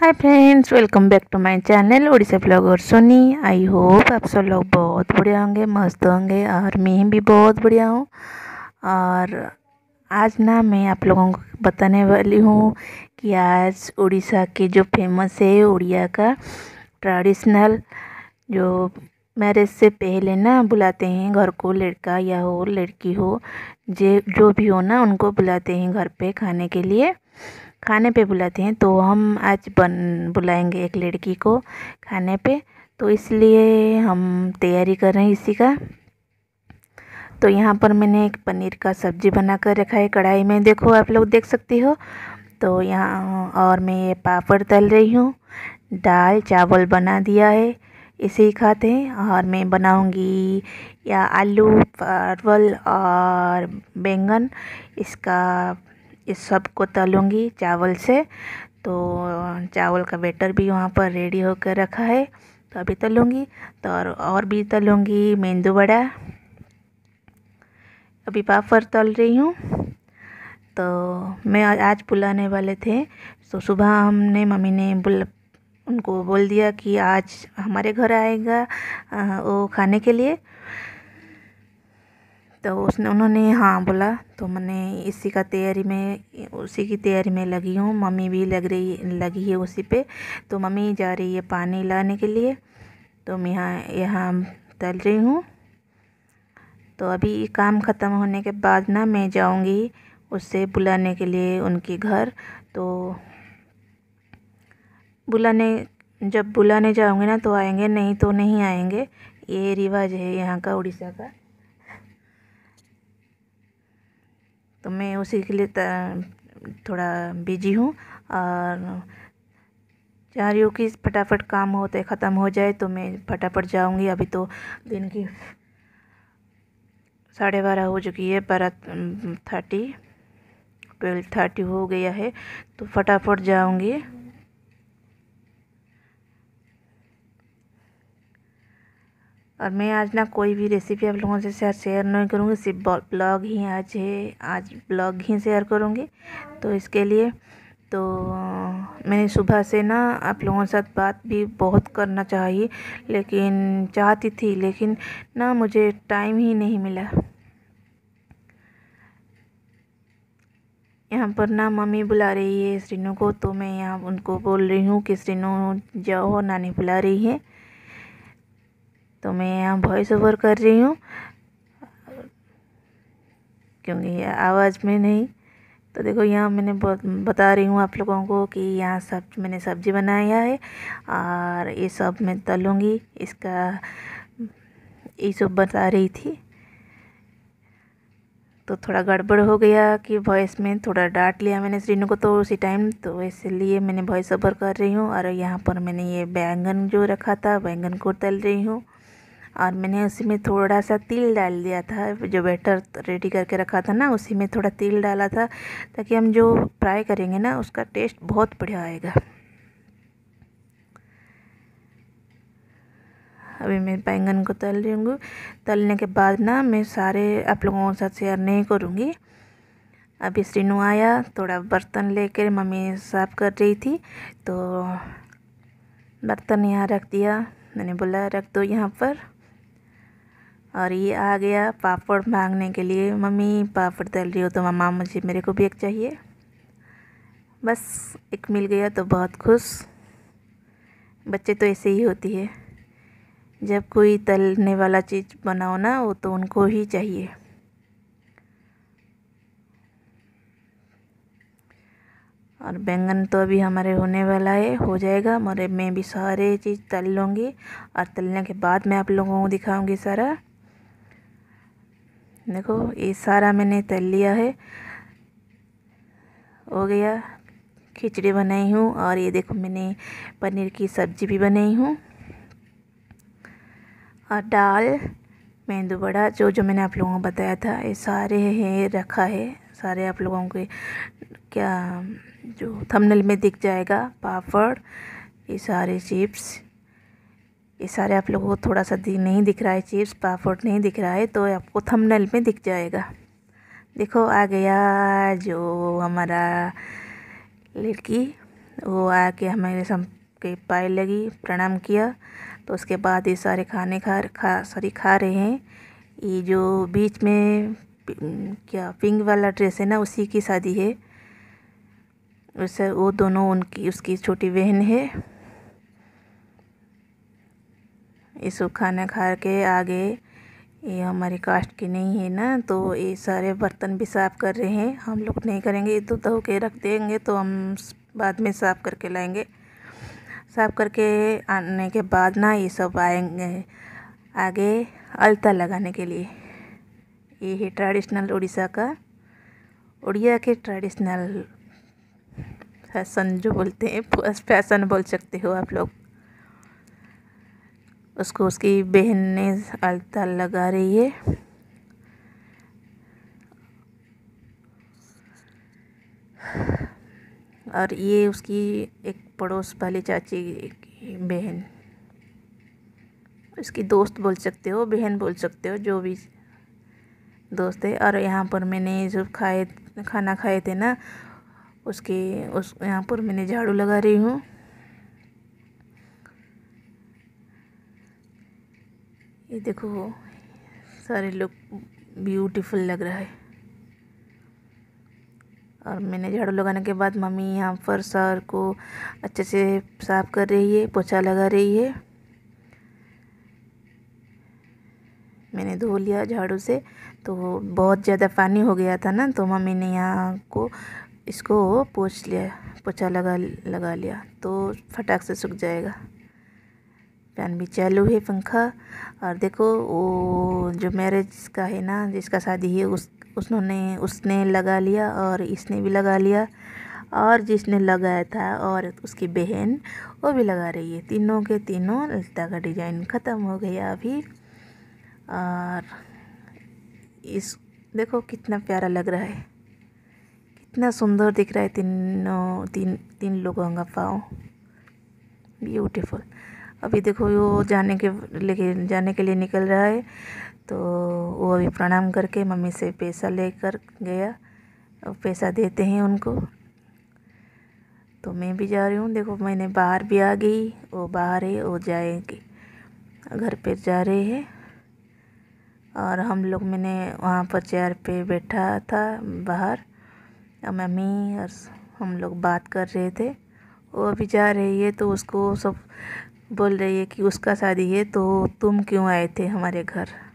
hi friends welcome back to my channel Orissa blogger Soni I hope आप सब लोग बहुत बढ़िया होंगे मस्त होंगे और मैं भी बहुत बढ़िया हूँ और आज ना मैं आप लोगों को बताने वाली हूँ कि आज उड़ीसा के जो फेमस है उड़िया का ट्रेडिशनल जो मैरिज से पहले ना बुलाते हैं घर को लड़का या हो लड़की हो जे जो भी हो ना उनको बुलाते हैं घर पे खाने के लिए खाने पे बुलाते हैं तो हम आज बन बुलाएंगे एक लड़की को खाने पे तो इसलिए हम तैयारी कर रहे हैं इसी का तो यहाँ पर मैंने एक पनीर का सब्ज़ी बना कर रखा है कढ़ाई में देखो आप लोग देख सकते हो तो यहाँ और मैं ये पापड़ तल रही हूँ दाल चावल बना दिया है इसे ही खाते हैं और मैं बनाऊंगी या आलू परवल और बैंगन इसका इस सब को तलूँगी चावल से तो चावल का बेटर भी वहाँ पर रेडी होकर रखा है तो अभी तलूँगी तो और, और भी तलूँगी मेंदू बड़ा अभी पापड़ तल रही हूँ तो मैं आज बुलाने वाले थे तो सुबह हमने मम्मी ने बुल उनको बोल दिया कि आज हमारे घर आएगा वो खाने के लिए तो उसने उन्होंने हाँ बोला तो मैंने इसी का तैयारी में उसी की तैयारी में लगी हूँ मम्मी भी लग रही लगी है उसी पे तो मम्मी जा रही है पानी लाने के लिए तो मैं यहाँ यहाँ तल रही हूँ तो अभी काम ख़त्म होने के बाद ना मैं जाऊँगी उससे बुलाने के लिए उनके घर तो बुलाने जब बुलाने जाऊँगी ना तो आएंगे नहीं तो नहीं आएंगे ये रिवाज है यहाँ का उड़ीसा का तो मैं उसी के लिए थोड़ा बिजी हूँ और चाह रही हूँ कि फटाफट काम होते ख़त्म हो जाए तो मैं फटाफट जाऊँगी अभी तो दिन की साढ़े बारह हो चुकी है बारह थर्टी ट्वेल्व थर्टी हो गया है तो फटाफट जाऊँगी और मैं आज ना कोई भी रेसिपी आप लोगों से शेयर शेयर नहीं करूँगी सिर्फ ब्लॉग ही आज है आज ब्लॉग ही शेयर करूँगी तो इसके लिए तो मैंने सुबह से ना आप लोगों के साथ बात भी बहुत करना चाहिए लेकिन चाहती थी लेकिन ना मुझे टाइम ही नहीं मिला यहाँ पर ना मम्मी बुला रही है श्रीनू को तो मैं यहाँ उनको बोल रही हूँ कि श्रीनू जाओ नानी बुला रही है तो मैं यहाँ वॉइस ओवर कर रही हूँ क्योंकि आवाज़ में नहीं तो देखो यहाँ मैंने बता रही हूँ आप लोगों को कि यहाँ सब मैंने सब्ज़ी बनाया है और ये सब मैं तलूँगी इसका ये सब बता रही थी तो थोड़ा गड़बड़ हो गया कि वॉइस में थोड़ा डांट लिया मैंने श्रीनु को तो उसी टाइम तो इसलिए मैंने वॉइस ओवर कर रही हूँ और यहाँ पर मैंने ये बैंगन जो रखा था बैंगन को तल रही हूँ और मैंने उसी में थोड़ा सा तिल डाल दिया था जो बैटर रेडी करके रखा था ना उसी में थोड़ा तिल डाला था ताकि हम जो फ्राई करेंगे ना उसका टेस्ट बहुत बढ़िया आएगा अभी मैं बैंगन को तल लूँगी तलने के बाद ना मैं सारे आप लोगों के साथ शेयर नहीं करूँगी अभी श्रीनु आया थोड़ा बर्तन लेकर मम्मी साफ़ कर रही थी तो बर्तन यहाँ रख दिया मैंने बोला रख दो यहाँ पर और ये आ गया पापड़ मांगने के लिए मम्मी पापड़ तल रही हो तो मामा मुझे मेरे को भी एक चाहिए बस एक मिल गया तो बहुत खुश बच्चे तो ऐसे ही होती है जब कोई तलने वाला चीज़ बनाओ ना वो तो उनको ही चाहिए और बैंगन तो अभी हमारे होने वाला है हो जाएगा मेरे मैं भी सारे चीज़ तल लूँगी और तलने के बाद मैं आप लोगों को दिखाऊँगी सारा देखो ये सारा मैंने तल लिया है हो गया खिचड़ी बनाई हूँ और ये देखो मैंने पनीर की सब्ज़ी भी बनाई हूँ और दाल मेंदू बड़ा जो जो मैंने आप लोगों को बताया था ये सारे हैं रखा है सारे आप लोगों के क्या जो थंबनेल में दिख जाएगा पापड़ ये सारे चिप्स ये सारे आप लोगों को थोड़ा सा नहीं दिख रहा है चिप्स पापड़ नहीं दिख रहा है तो आपको थंबनेल में दिख जाएगा देखो आ गया जो हमारा लड़की वो आके हमारे सम के पाए लगी प्रणाम किया तो उसके बाद ये सारे खाने खा खा सॉरी खा रहे हैं ये जो बीच में क्या पिंक वाला ड्रेस है ना उसी की शादी है उसे वो दोनों उनकी उसकी छोटी बहन है ये सब खाना खा के आगे ये हमारी कास्ट की नहीं है ना तो ये सारे बर्तन भी साफ़ कर रहे हैं हम लोग नहीं करेंगे ये तो धो के रख देंगे तो हम बाद में साफ़ करके लाएंगे साफ़ करके आने के बाद ना ये सब आएंगे आगे अलता लगाने के लिए ये है ट्रेडिशनल उड़ीसा का उड़िया के ट्रेडिशनल फैशन जो बोलते हैं फैशन बोल सकते हो आप लोग उसको उसकी बहन ने अलता लगा रही है और ये उसकी एक पड़ोस वाली चाची की बहन उसकी दोस्त बोल सकते हो बहन बोल सकते हो जो भी दोस्त है और यहाँ पर मैंने जो खाए खाना खाए थे ना उसके उस यहाँ पर मैंने झाड़ू लगा रही हूँ ये देखो सारे लोग ब्यूटीफुल लग रहा है और मैंने झाड़ू लगाने के बाद मम्मी यहाँ पर सर को अच्छे से साफ कर रही है पोछा लगा रही है मैंने धो लिया झाड़ू से तो बहुत ज़्यादा पानी हो गया था ना तो मम्मी ने यहाँ को इसको पोछ लिया पोछा लगा लगा लिया तो फटाक से सूख जाएगा फैन भी चालू है पंखा और देखो वो जो मैरिज का है ना जिसका शादी है उस उसने उसने लगा लिया और इसने भी लगा लिया और जिसने लगाया था और उसकी बहन वो भी लगा रही है तीनों के तीनों लता का डिज़ाइन ख़त्म हो गया अभी और इस देखो कितना प्यारा लग रहा है कितना सुंदर दिख रहा है तीनों तीन तीन लोगों का पाँव ब्यूटीफुल अभी देखो वो जाने के लेके जाने के लिए निकल रहा है तो वो अभी प्रणाम करके मम्मी से पैसा लेकर गया और पैसा देते हैं उनको तो मैं भी जा रही हूँ देखो मैंने बाहर भी आ गई वो बाहर है वो जाएगी घर पे जा रहे हैं और हम लोग मैंने वहाँ पर चेयर पे बैठा था बाहर और मम्मी और हम लोग बात कर रहे थे वो अभी जा रही है तो उसको सब बोल रही है कि उसका शादी है तो तुम क्यों आए थे हमारे घर